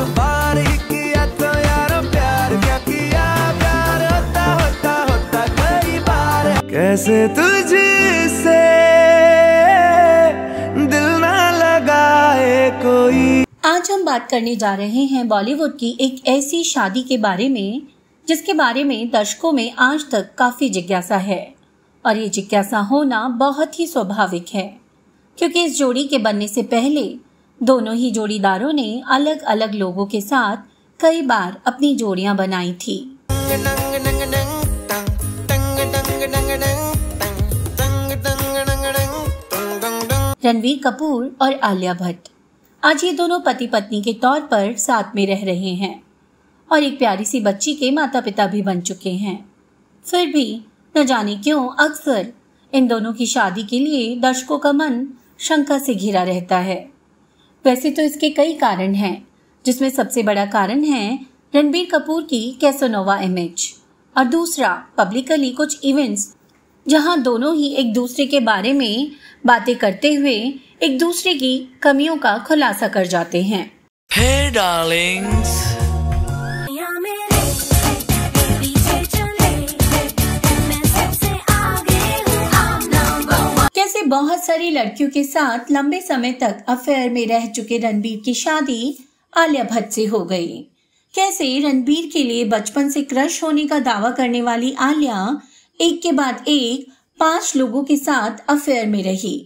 तो कैसे तुझसे दिल ना लगाए कोई आज हम बात करने जा रहे हैं बॉलीवुड की एक ऐसी शादी के बारे में जिसके बारे में दर्शकों में आज तक काफी जिज्ञासा है और ये जिज्ञासा होना बहुत ही स्वाभाविक है क्योंकि इस जोड़ी के बनने से पहले दोनों ही जोड़ीदारों ने अलग अलग लोगों के साथ कई बार अपनी जोड़ियां बनाई थी रणवीर कपूर और आलिया भट्ट आज ये दोनों पति पत्नी के तौर पर साथ में रह रहे हैं और एक प्यारी सी बच्ची के माता पिता भी बन चुके हैं फिर भी न जाने क्यों अक्सर इन दोनों की शादी के लिए दर्शकों का मन शंका से घिरा रहता है वैसे तो इसके कई कारण हैं जिसमें सबसे बड़ा कारण है रणबीर कपूर की कैसोनोवा इमेज और दूसरा पब्लिकली कुछ इवेंट्स जहां दोनों ही एक दूसरे के बारे में बातें करते हुए एक दूसरे की कमियों का खुलासा कर जाते हैं hey, darlings. बहुत सारी लड़कियों के साथ लंबे समय तक अफेयर में रह चुके रणबीर की शादी आलिया भट्ट से हो गई कैसे रणबीर के लिए बचपन से क्रश होने का दावा करने वाली आलिया एक के बाद एक पांच लोगों के साथ अफेयर में रही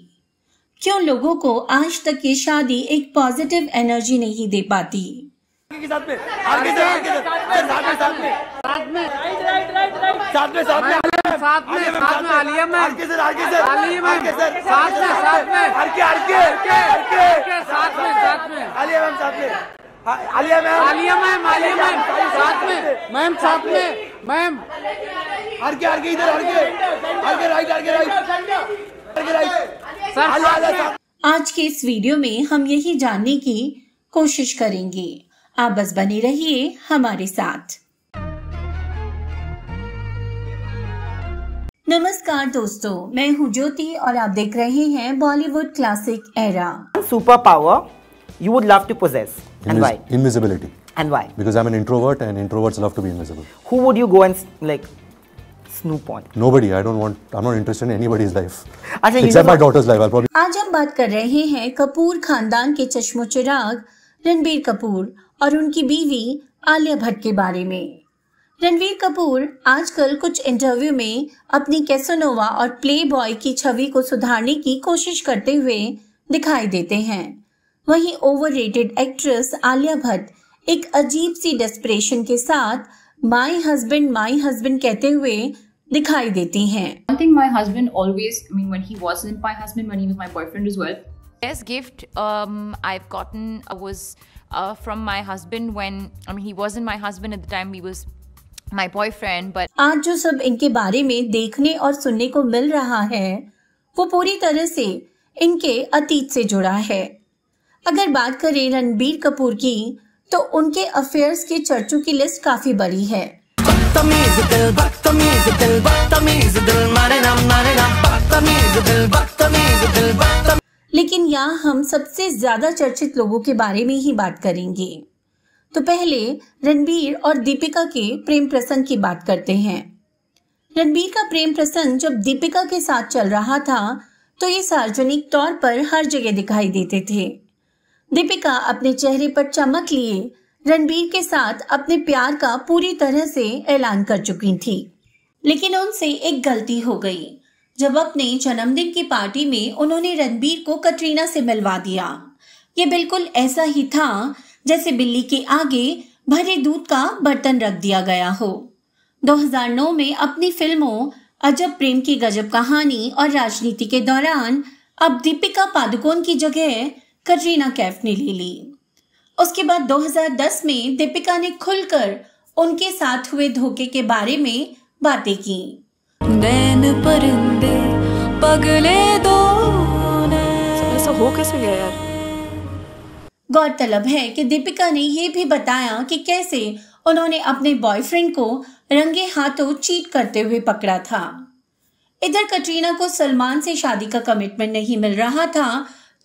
क्यों लोगों को आज तक ये शादी एक पॉजिटिव एनर्जी नहीं दे पाती साथ में साथ में साथ में साथ में साथ में साथ में आलिया में हरके सर हरके सर आलिया में हरके सर साथ में साथ में हरके हरके हरके हरके साथ में साथ में आलिया मैम साथ में Alia ma'am Alia ma'am Alia ma'am साथ में मैम साथ में मैम हरके हरके इधर हरके हरके राइट हरके राइट हरके राइट सर आज के इस वीडियो में हम यही जानने की कोशिश करेंगे आप बस बने रहिए हमारे साथ नमस्कार दोस्तों मैं हूं ज्योति और आप देख रहे हैं Bollywood classic era super power you would love to possess and why invisibility and why because I am an introvert and introverts love to be invisible who would you go and like snoop on nobody I don't want I am not interested in anybody's life अच्छा, except my daughter's life I probably आज हम बात कर रहे हैं कपूर खानदान के चश्मोचिराग रणबीर कपूर और उनकी बीवी आलिया भट्ट के बारे में रणवीर कपूर आजकल कुछ इंटरव्यू में अपनी कैसोनोवा और प्ले बॉय की छवि को सुधारने की कोशिश करते हुए दिखाई देते हैं वहीं ओवररेटेड एक्ट्रेस आलिया भट्ट एक अजीब सी डेस्परेशन के साथ माय हस्बैंड माय हस्बैंड कहते हुए दिखाई देती हैं I think my husband always I mean when he was in my husband when he was my boyfriend as well best gift I my boyfriend but आज जो सब इनके बारे में देखने और सुनने को मिल रहा है वो पूरी तरह से इनके अतीत से जुड़ा है अगर बात करें रणबीर कपूर की तो उनके अफेयर्स के चर्चों की लिस्ट काफी बड़ी है लेकिन यहाँ हम सबसे ज्यादा चर्चित लोगों के बारे में ही बात करेंगे तो पहले रणबीर और दीपिका के प्रेम प्रसंग की बात करते हैं रणबीर का प्रेम प्रसंग जब दीपिका के साथ चल रहा था तो ये सार्वजनिक तौर पर हर जगह दिखाई देते थे दीपिका अपने चेहरे पर चमक लिए रणबीर के साथ अपने प्यार का पूरी तरह से ऐलान कर चुकी थी लेकिन उनसे एक गलती हो गई जब अपने जन्मदिन की पार्टी में उन्होंने रणबीर को कटरीना से मिलवा दिया ये बिल्कुल ऐसा ही था जैसे बिल्ली के आगे भरे दूध का बर्तन रख दिया गया हो 2009 में अपनी फिल्मों अजब प्रेम की गजब कहानी और राजनीति के दौरान अब दीपिका पादुकोण की जगह कटरीना कैफ ने ले ली उसके बाद 2010 में दीपिका ने खुलकर उनके साथ हुए धोखे के बारे में बातें की नैन परिंदे पगले दो ऐसा हो कैसे गया यार गौरतलब है कि दीपिका ने ये भी बताया कि कैसे उन्होंने अपने बॉयफ्रेंड को रंगे हाथों चीट करते हुए पकड़ा था इधर कटरीना को सलमान से शादी का कमिटमेंट नहीं मिल रहा था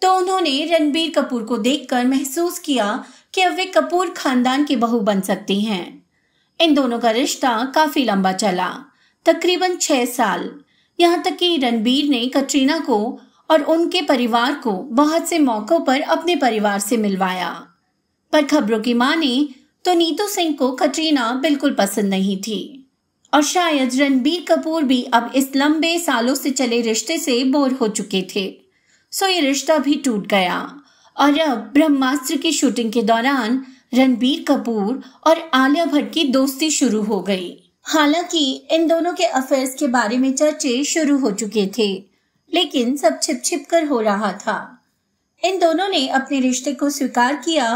तो उन्होंने रणबीर कपूर को देखकर महसूस किया कि अब वे कपूर खानदान की बहू बन सकती हैं इन दोनों का रिश्ता काफी लंबा चला तकरीबन छह साल यहाँ तक कि रणबीर ने कटरीना को और उनके परिवार को बहुत से मौकों पर अपने परिवार से मिलवाया पर खबरों की माने तो नीतू सिंह को कटरीना बिल्कुल पसंद नहीं थी और शायद रणबीर कपूर भी अब इस लंबे सालों से चले रिश्ते से बोर हो चुके थे सो ये रिश्ता भी टूट गया और अब ब्रह्मास्त्र की शूटिंग के दौरान रणबीर कपूर और आलिया भट्ट की दोस्ती शुरू हो गई हालांकि इन दोनों के अफेयर्स के बारे में चर्चे शुरू हो चुके थे लेकिन सब छिप छिप कर हो रहा था इन दोनों ने अपने रिश्ते को स्वीकार किया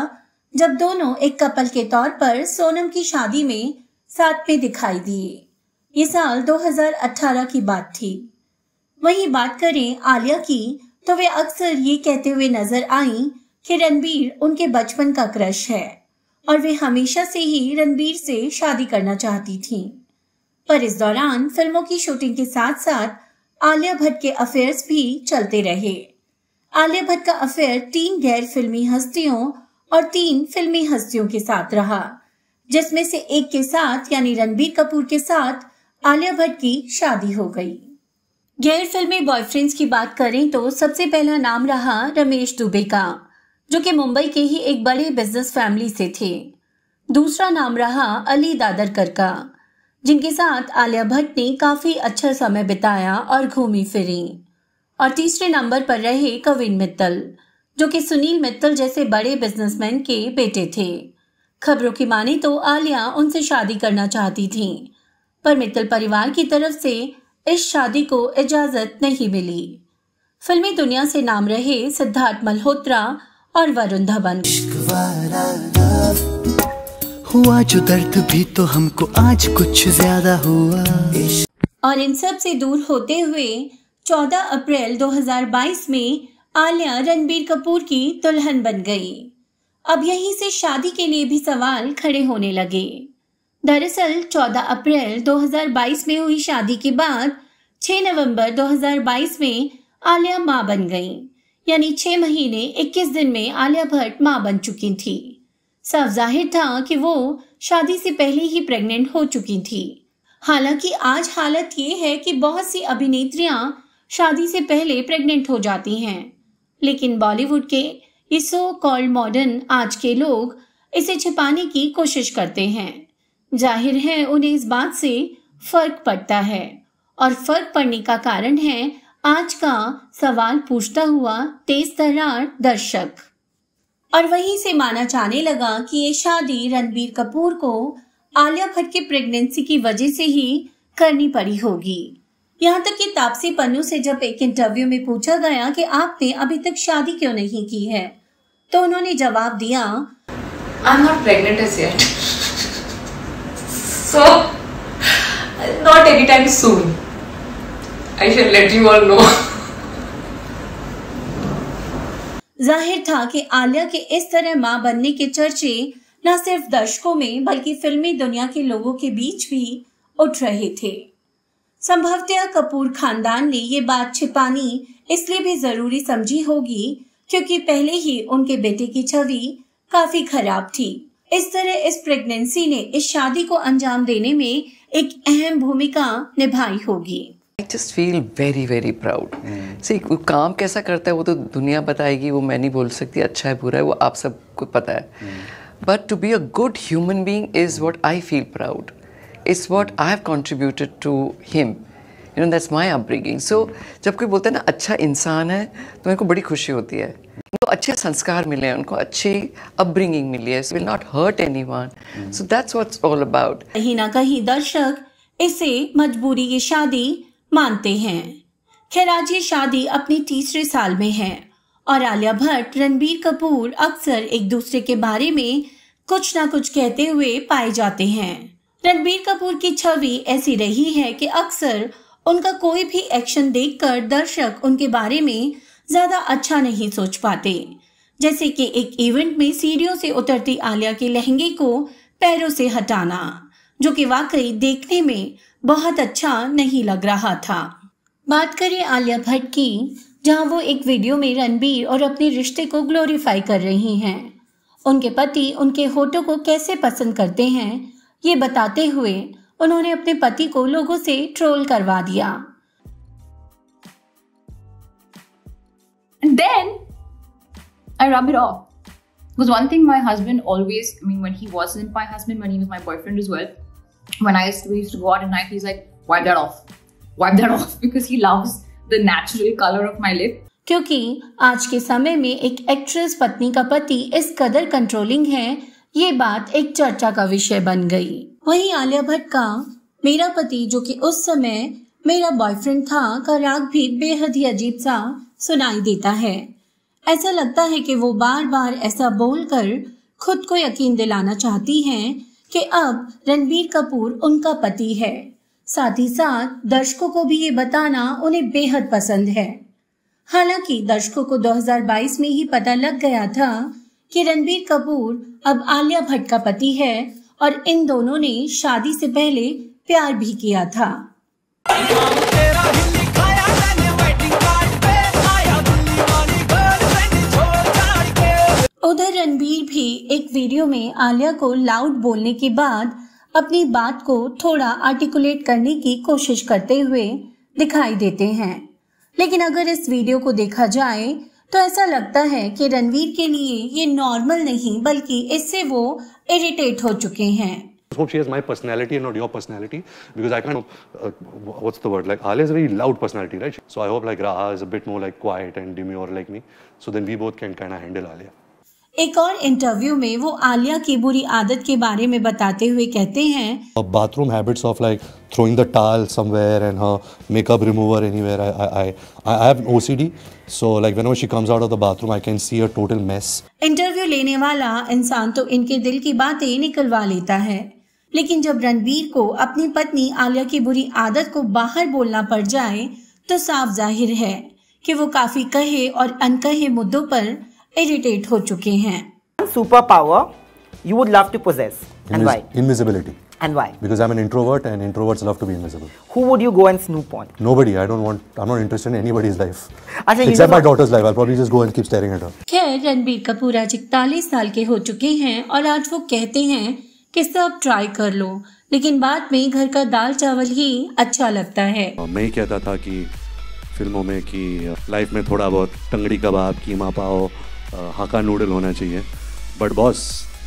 जब दोनों एक कपल के तौर पर सोनम की शादी में साथ में दिखाई दिए ये साल 2018 की बात थी वही बात करें आलिया की तो वे अक्सर ये कहते हुए नजर आई कि रणबीर उनके बचपन का क्रश है और वे हमेशा से ही रणबीर से शादी करना चाहती थीं। पर इस दौरान फिल्मों की शूटिंग के साथ साथ आलिया भट्ट के अफेयर्स भी चलते रहे आलिया भट्ट का अफेयर तीन गैर फिल्मी हस्तियों और तीन फिल्मी हस्तियों के साथ रहा जिसमें से एक के साथ यानी रणबीर कपूर के साथ आलिया भट्ट की शादी हो गई गैर फिल्मी बॉयफ्रेंड्स की बात करें तो सबसे पहला नाम रहा रमेश दुबे का जो कि मुंबई के ही एक बड़े बिजनेस फैमिली से थे दूसरा नाम रहा अली दादरकर का जिनके साथ आलिया भट्ट ने काफी अच्छा समय बिताया और घूमी फिरी और तीसरे नंबर पर रहे कविन मित्तल जो कि सुनील मित्तल जैसे बड़े बिजनेसमैन के बेटे थे खबरों की माने तो आलिया उनसे शादी करना चाहती थी पर मित्तल परिवार की तरफ से इस शादी को इजाजत नहीं मिली फिल्मी दुनिया से नाम रहे सिद्धार्थ मल्होत्रा और वरुण धवन हुआ जो दर्द भी तो हमको आज कुछ ज्यादा हुआ और इन सब से दूर होते हुए 14 अप्रैल 2022 में आलिया रणबीर कपूर की दुल्हन बन गई अब यहीं से शादी के लिए भी सवाल खड़े होने लगे दरअसल 14 अप्रैल 2022 में हुई शादी के बाद 6 नवंबर 2022 में आलिया मां बन गई यानी 6 महीने 21 दिन में आलिया भट्ट मां बन चुकी थी साफ जाहिर था कि वो शादी से पहले ही प्रेग्नेंट हो चुकी थी हालांकि आज हालत ये है कि बहुत सी अभिनेत्रियां शादी से पहले प्रेग्नेंट हो जाती हैं लेकिन बॉलीवुड के इसो कॉल्ड मॉडर्न आज के लोग इसे छिपाने की कोशिश करते हैं जाहिर है उन्हें इस बात से फर्क पड़ता है और फर्क पड़ने का कारण है आज का सवाल पूछता हुआ तेज तर्रार दर्शक और वहीं से माना जाने लगा कि ये शादी रणबीर कपूर को आलिया भट्ट की प्रेगनेंसी की वजह से ही करनी पड़ी होगी यहाँ तक कि तापसी पन्नू से जब एक इंटरव्यू में पूछा गया कि आपने अभी तक शादी क्यों नहीं की है तो उन्होंने जवाब दिया I not pregnant as yet so not any time soon I shall let you all know जाहिर था कि आलिया के इस तरह मां बनने के चर्चे न सिर्फ दर्शकों में बल्कि फिल्मी दुनिया के लोगों के बीच भी उठ रहे थे संभवतया कपूर खानदान ने ये बात छिपानी इसलिए भी जरूरी समझी होगी क्योंकि पहले ही उनके बेटे की छवि काफी खराब थी इस तरह इस प्रेगनेंसी ने इस शादी को अंजाम देने में एक अहम भूमिका निभाई होगी I just feel very very proud सी वो काम कैसा करता है वो तो दुनिया बताएगी वो मैं नहीं बोल सकती अच्छा है बुरा है वो आप सबको पता है but to be a good human being is what I feel proud is what I have contributed to him you know that's my upbringing so जब कोई बोलता है ना अच्छा इंसान है तो मेरे को बड़ी खुशी होती है उनको तो अच्छे संस्कार मिले हैं उनको अच्छी अपब्रिंगिंग मिली है will not hurt anyone so that's what's all about कहीं ना कहीं दर्शक इसे मजबूरी की शादी मानते हैं खैर आज ये शादी अपने तीसरे साल में है और आलिया भट्ट रणबीर कपूर अक्सर एक दूसरे के बारे में कुछ ना कुछ कहते हुए पाए जाते हैं रणबीर कपूर की छवि ऐसी रही है कि अक्सर उनका कोई भी एक्शन देखकर दर्शक उनके बारे में ज्यादा अच्छा नहीं सोच पाते जैसे कि एक इवेंट में सीढ़ियों से उतरती आलिया के लहंगे को पैरों से हटाना जो कि वाकई देखने में बहुत अच्छा नहीं लग रहा था बात करें आलिया भट्ट की जहां वो एक वीडियो में रणबीर और अपने रिश्ते को ग्लोरीफाई कर रही हैं उनके पति उनके होटो को कैसे पसंद करते हैं ये बताते हुए उन्होंने अपने पति को लोगों से ट्रोल करवा दिया And then I rub it off. Because one thing my husband always, I mean, when he wasn't my husband, when he was my boyfriend as well, when I used to, we used to go out at night, he's like, wipe that off, wipe that off, because he loves the natural color of my lip. क्योंकि आज के समय में एक actress पत्नी का पति इस कदर कंट्रोलिंग है ये बात एक चर्चा का विषय बन गई वहीं आलिया भट्ट का मेरा पति जो कि उस समय मेरा बॉयफ्रेंड था का राग भी बेहद ही अजीब सा सुनाई देता है ऐसा लगता है कि वो बार बार ऐसा बोलकर खुद को यकीन दिलाना चाहती हैं कि अब रणबीर कपूर उनका पति है साथ ही साथ दर्शकों को भी ये बताना उन्हें बेहद पसंद है हालांकि दर्शकों को 2022 में ही पता लग गया था कि रणबीर कपूर अब आलिया भट्ट का पति है और इन दोनों ने शादी से पहले प्यार भी किया था उधर रणबीर भी एक वीडियो में आलिया को लाउड बोलने के बाद अपनी बात को थोड़ा आर्टिकुलेट करने की कोशिश करते हुए दिखाई देते हैं लेकिन अगर इस वीडियो को देखा जाए तो ऐसा लगता है कि रणवीर के लिए ये नॉर्मल नहीं बल्कि इससे वो इरिटेट हो चुके हैं hope she has my personality and not your personality because I kind of, uh, what's the word, like Alia is a very loud personality, right? So I hope like Raha is a bit more like quiet and demure like me. So then we both can kind of handle Alia. एक और interview में वो आलिया की बुरी आदत के बारे में बताते हुए कहते हैं bathroom habits of like throwing the towel somewhere and her makeup remover anywhere I I I I have OCD, so like whenever she comes out of the bathroom, I can see a total mess. Interview लेने वाला इंसान तो इनके दिल की बातें निकलवा लेता है लेकिन जब रणबीर को अपनी पत्नी आलिया की बुरी आदत को बाहर बोलना पड़ जाए तो साफ जाहिर है कि वो काफी कहे और अनकहे मुद्दों पर इरिटेट हो चुके हैं super power you would love to possess and why invisibility and why because I am an introvert and introverts love to be invisible who would you go and snoop on nobody I don't want I am not interested in anybody's life अच्छा it's my daughter's life I probably just go and keep staring at her खैर रणबीर कपूर आज 41 साल के हो चुके हैं और आज वो कहते हैं कि सब ट्राई कर लो लेकिन बाद में घर का दाल चावल ही अच्छा लगता है मैं कहता था कि फिल्मों में कि लाइफ में थोड़ा बहुत टंगड़ी कबाब कीमा पाओ हाका नूडल होना चाहिए बट बॉस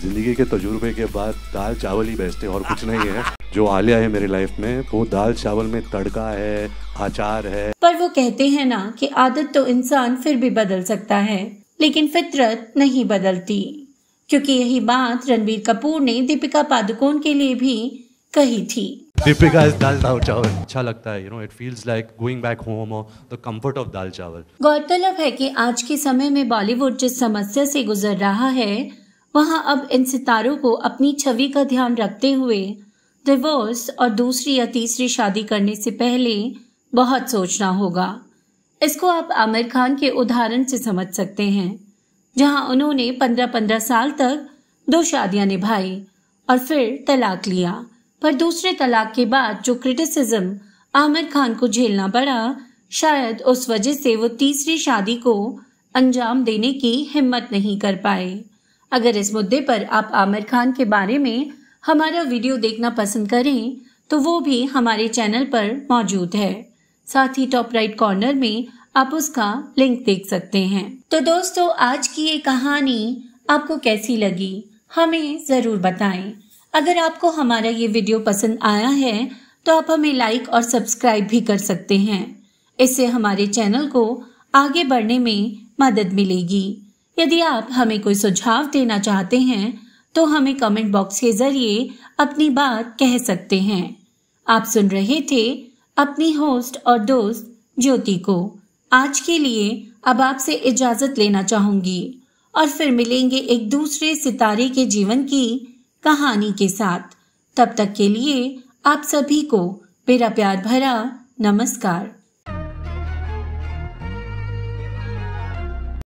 ज़िंदगी के तजुर्बे के बाद दाल चावल ही बेस्ट है और कुछ नहीं है जो आलिया है मेरी लाइफ में वो दाल चावल में तड़का है आचार है पर वो कहते हैं ना कि आदत तो इंसान फिर भी बदल सकता है लेकिन फितरत नहीं बदलती क्योंकि यही बात रणबीर कपूर ने दीपिका पादुकोण के लिए भी कही थी Deepika is dal dal chawal. अच्छा लगता है you know it feels like going back home और the comfort of dal chawal गौरतलब है कि आज के समय में बॉलीवुड जिस समस्या से गुजर रहा है वहां अब इन सितारों को अपनी छवि का ध्यान रखते हुए डिवोर्स और दूसरी या तीसरी शादी करने से पहले बहुत सोचना होगा इसको आप आमिर खान के उदाहरण से समझ सकते हैं जहां उन्होंने पंद्रह पंद्रह साल तक दो शादियां निभाई और फिर तलाक लिया पर दूसरे तलाक के बाद जो क्रिटिसिज्म आमिर खान को झेलना पड़ा शायद उस वजह से वो तीसरी शादी को अंजाम देने की हिम्मत नहीं कर पाए अगर इस मुद्दे पर आप आमिर खान के बारे में हमारा वीडियो देखना पसंद करें तो वो भी हमारे चैनल पर मौजूद है साथ ही टॉप राइट कॉर्नर में आप उसका लिंक देख सकते हैं तो दोस्तों आज की ये कहानी आपको कैसी लगी हमें जरूर बताएं अगर आपको हमारा ये वीडियो पसंद आया है तो आप हमें लाइक और सब्सक्राइब भी कर सकते हैं इससे हमारे चैनल को आगे बढ़ने में मदद मिलेगी यदि आप हमें कोई सुझाव देना चाहते हैं तो हमें कमेंट बॉक्स के जरिए अपनी बात कह सकते हैं आप सुन रहे थे अपनी होस्ट और दोस्त ज्योति को आज के लिए अब आपसे इजाजत लेना चाहूंगी और फिर मिलेंगे एक दूसरे सितारे के जीवन की कहानी के साथ तब तक के लिए आप सभी को मेरा प्यार भरा नमस्कार